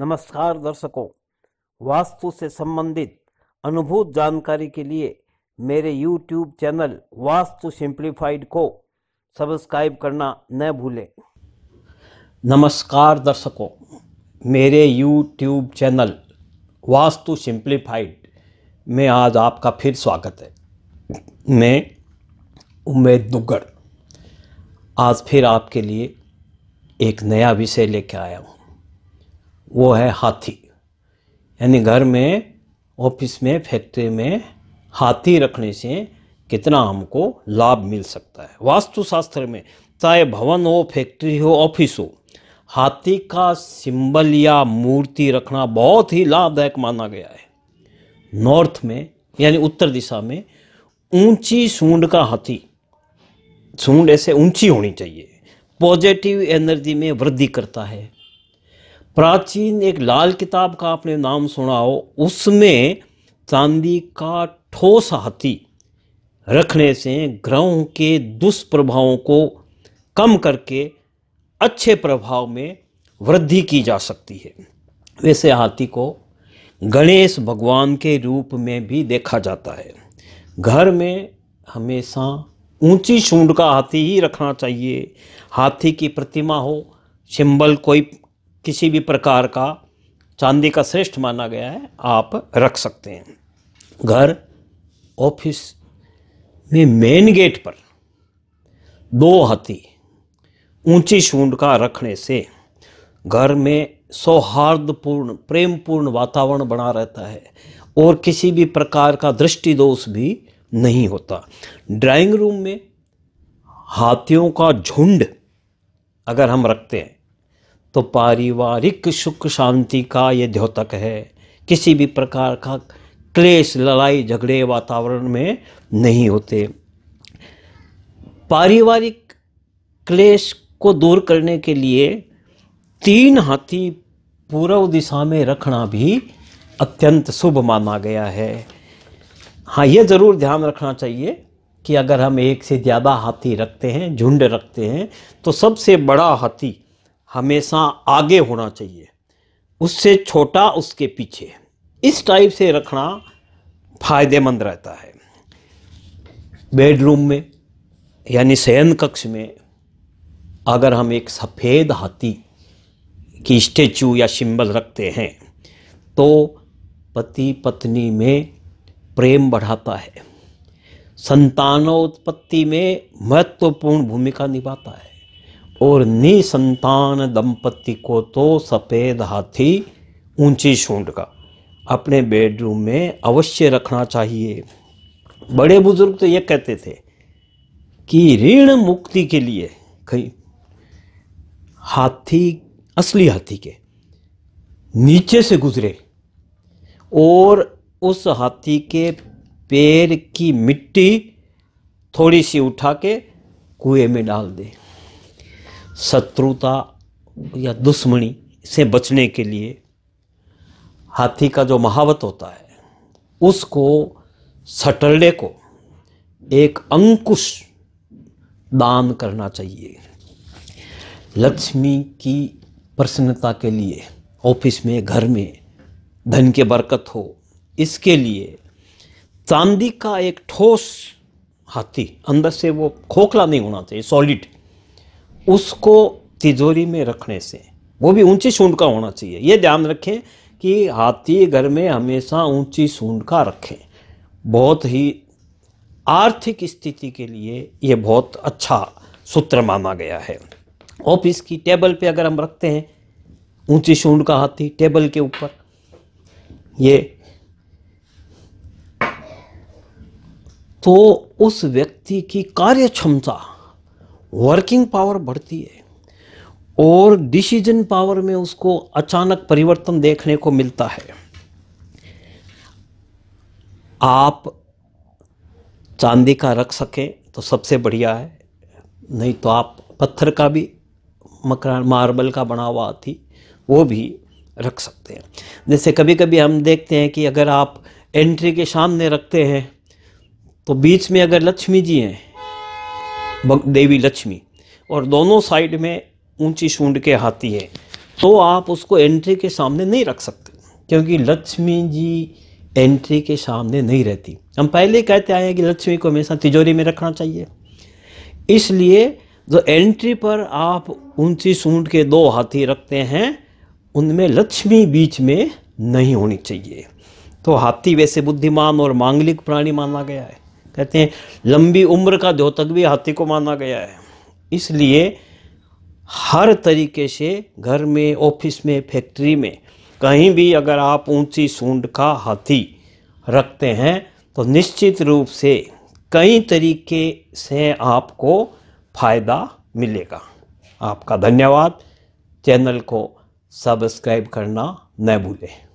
नमस्कार दर्शकों वास्तु से संबंधित अनुभूत जानकारी के लिए मेरे यूट्यूब चैनल वास्तु सिंप्लीफाइड को सब्सक्राइब करना न भूलें नमस्कार दर्शकों मेरे यूट्यूब चैनल वास्तु सिंप्लीफाइड में आज आपका फिर स्वागत है मैं उमेद दुग्गड़ आज फिर आपके लिए एक नया विषय लेकर आया हूँ वो है हाथी यानी घर में ऑफिस में फैक्ट्री में हाथी रखने से कितना हमको लाभ मिल सकता है वास्तुशास्त्र में चाहे भवन हो फैक्ट्री हो ऑफिस हो हाथी का सिंबल या मूर्ति रखना बहुत ही लाभदायक माना गया है नॉर्थ में यानी उत्तर दिशा में ऊंची सूंड का हाथी सूंड ऐसे ऊंची होनी चाहिए पॉजिटिव एनर्जी में वृद्धि करता है प्राचीन एक लाल किताब का आपने नाम सुना हो उसमें चांदी का ठोस हाथी रखने से ग्रहों के दुष्प्रभावों को कम करके अच्छे प्रभाव में वृद्धि की जा सकती है वैसे हाथी को गणेश भगवान के रूप में भी देखा जाता है घर में हमेशा ऊंची शूंड का हाथी ही रखना चाहिए हाथी की प्रतिमा हो सिंबल कोई किसी भी प्रकार का चांदी का श्रेष्ठ माना गया है आप रख सकते हैं घर ऑफिस में मेन गेट पर दो हाथी ऊंची शूंड का रखने से घर में सौहार्दपूर्ण प्रेमपूर्ण वातावरण बना रहता है और किसी भी प्रकार का दृष्टि दोष भी नहीं होता ड्राइंग रूम में हाथियों का झुंड अगर हम रखते हैं तो पारिवारिक सुख शांति का ये द्योतक है किसी भी प्रकार का क्लेश लड़ाई झगड़े वातावरण में नहीं होते पारिवारिक क्लेश को दूर करने के लिए तीन हाथी पूर्व दिशा में रखना भी अत्यंत शुभ माना गया है हाँ ये ज़रूर ध्यान रखना चाहिए कि अगर हम एक से ज़्यादा हाथी रखते हैं झुंड रखते हैं तो सबसे बड़ा हाथी हमेशा आगे होना चाहिए उससे छोटा उसके पीछे इस टाइप से रखना फायदेमंद रहता है बेडरूम में यानी शयन कक्ष में अगर हम एक सफ़ेद हाथी की स्टेचू या सिंबल रखते हैं तो पति पत्नी में प्रेम बढ़ाता है संतानोत्पत्ति में महत्वपूर्ण भूमिका निभाता है और निसंतान दंपति को तो सफ़ेद हाथी ऊंची सूंड का अपने बेडरूम में अवश्य रखना चाहिए बड़े बुजुर्ग तो ये कहते थे कि ऋण मुक्ति के लिए कहीं हाथी असली हाथी के नीचे से गुजरे और उस हाथी के पैर की मिट्टी थोड़ी सी उठा के कुएं में डाल दे शत्रुता या दुश्मनी से बचने के लिए हाथी का जो महावत होता है उसको सटरडे को एक अंकुश दान करना चाहिए लक्ष्मी की प्रसन्नता के लिए ऑफिस में घर में धन के बरकत हो इसके लिए चांदी का एक ठोस हाथी अंदर से वो खोखला नहीं होना चाहिए सॉलिड उसको तिजोरी में रखने से वो भी ऊंची सूंड का होना चाहिए ये ध्यान रखें कि हाथी घर में हमेशा ऊंची सूंड का रखें बहुत ही आर्थिक स्थिति के लिए ये बहुत अच्छा सूत्र माना गया है ऑफिस की टेबल पे अगर हम रखते हैं ऊंची सूंड का हाथी टेबल के ऊपर ये तो उस व्यक्ति की कार्य क्षमता वर्किंग पावर बढ़ती है और डिसीजन पावर में उसको अचानक परिवर्तन देखने को मिलता है आप चांदी का रख सकें तो सबसे बढ़िया है नहीं तो आप पत्थर का भी मकरान मार्बल का बना हुआ थी वो भी रख सकते हैं जैसे कभी कभी हम देखते हैं कि अगर आप एंट्री के सामने रखते हैं तो बीच में अगर लक्ष्मी जी हैं देवी लक्ष्मी और दोनों साइड में ऊंची सूंड के हाथी है तो आप उसको एंट्री के सामने नहीं रख सकते क्योंकि लक्ष्मी जी एंट्री के सामने नहीं रहती हम पहले कहते आए हैं कि लक्ष्मी को हमेशा तिजोरी में रखना चाहिए इसलिए जो एंट्री पर आप ऊंची सूंड के दो हाथी रखते हैं उनमें लक्ष्मी बीच में नहीं होनी चाहिए तो हाथी वैसे बुद्धिमान और मांगलिक प्राणी माना गया है कहते हैं लंबी उम्र का द्योतक भी हाथी को माना गया है इसलिए हर तरीके से घर में ऑफिस में फैक्ट्री में कहीं भी अगर आप ऊंची सूंड का हाथी रखते हैं तो निश्चित रूप से कई तरीके से आपको फ़ायदा मिलेगा आपका धन्यवाद चैनल को सब्सक्राइब करना न भूलें